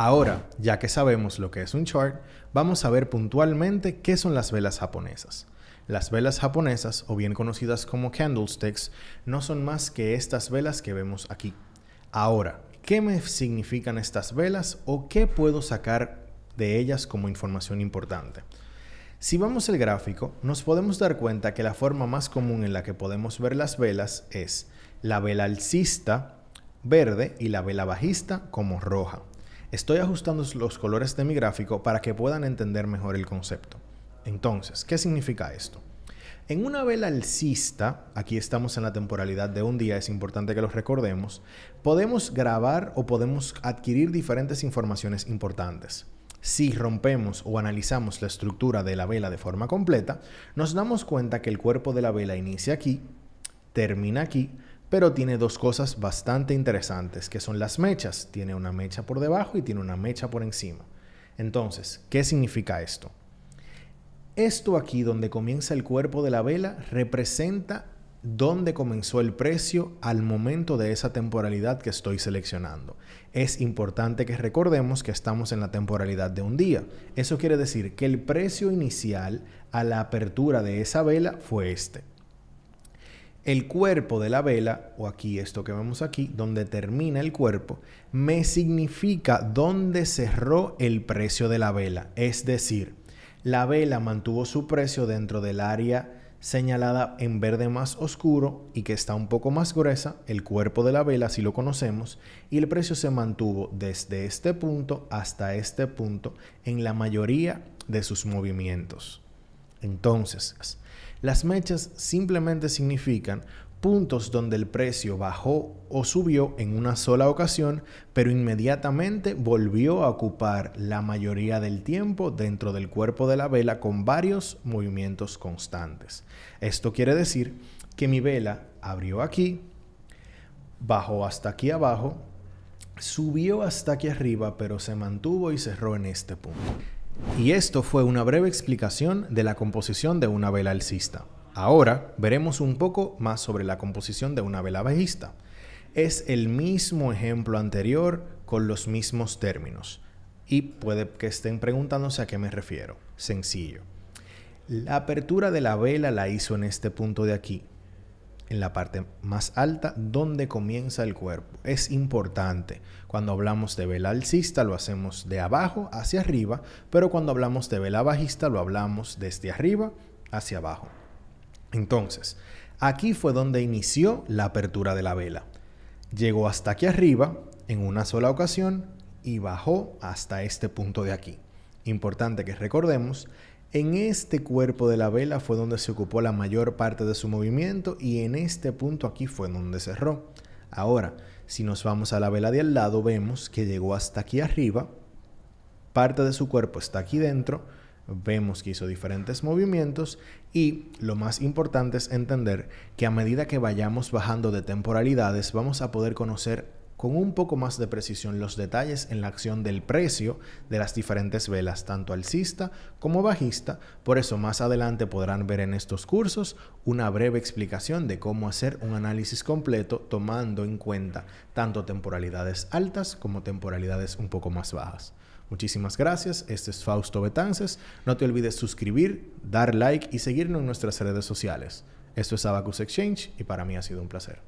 Ahora, ya que sabemos lo que es un chart, vamos a ver puntualmente qué son las velas japonesas. Las velas japonesas, o bien conocidas como candlesticks, no son más que estas velas que vemos aquí. Ahora, ¿qué me significan estas velas o qué puedo sacar de ellas como información importante? Si vamos el gráfico, nos podemos dar cuenta que la forma más común en la que podemos ver las velas es la vela alcista verde y la vela bajista como roja. Estoy ajustando los colores de mi gráfico para que puedan entender mejor el concepto. Entonces, ¿qué significa esto? En una vela alcista, aquí estamos en la temporalidad de un día, es importante que lo recordemos, podemos grabar o podemos adquirir diferentes informaciones importantes. Si rompemos o analizamos la estructura de la vela de forma completa, nos damos cuenta que el cuerpo de la vela inicia aquí, termina aquí, pero tiene dos cosas bastante interesantes, que son las mechas. Tiene una mecha por debajo y tiene una mecha por encima. Entonces, ¿qué significa esto? Esto aquí donde comienza el cuerpo de la vela representa dónde comenzó el precio al momento de esa temporalidad que estoy seleccionando. Es importante que recordemos que estamos en la temporalidad de un día. Eso quiere decir que el precio inicial a la apertura de esa vela fue este el cuerpo de la vela, o aquí esto que vemos aquí, donde termina el cuerpo, me significa dónde cerró el precio de la vela. Es decir, la vela mantuvo su precio dentro del área señalada en verde más oscuro y que está un poco más gruesa, el cuerpo de la vela si lo conocemos, y el precio se mantuvo desde este punto hasta este punto en la mayoría de sus movimientos. Entonces, las mechas simplemente significan puntos donde el precio bajó o subió en una sola ocasión, pero inmediatamente volvió a ocupar la mayoría del tiempo dentro del cuerpo de la vela con varios movimientos constantes. Esto quiere decir que mi vela abrió aquí, bajó hasta aquí abajo, subió hasta aquí arriba, pero se mantuvo y cerró en este punto. Y esto fue una breve explicación de la composición de una vela alcista. Ahora veremos un poco más sobre la composición de una vela bajista. Es el mismo ejemplo anterior con los mismos términos. Y puede que estén preguntándose a qué me refiero. Sencillo. La apertura de la vela la hizo en este punto de aquí, en la parte más alta donde comienza el cuerpo. Es importante. Cuando hablamos de vela alcista lo hacemos de abajo hacia arriba, pero cuando hablamos de vela bajista lo hablamos desde arriba hacia abajo. Entonces, aquí fue donde inició la apertura de la vela. Llegó hasta aquí arriba en una sola ocasión y bajó hasta este punto de aquí. Importante que recordemos en este cuerpo de la vela fue donde se ocupó la mayor parte de su movimiento y en este punto aquí fue donde cerró. Ahora, si nos vamos a la vela de al lado, vemos que llegó hasta aquí arriba, parte de su cuerpo está aquí dentro, vemos que hizo diferentes movimientos y lo más importante es entender que a medida que vayamos bajando de temporalidades vamos a poder conocer con un poco más de precisión los detalles en la acción del precio de las diferentes velas, tanto alcista como bajista. Por eso más adelante podrán ver en estos cursos una breve explicación de cómo hacer un análisis completo tomando en cuenta tanto temporalidades altas como temporalidades un poco más bajas. Muchísimas gracias, este es Fausto Betances, no te olvides suscribir, dar like y seguirnos en nuestras redes sociales. Esto es Abacus Exchange y para mí ha sido un placer.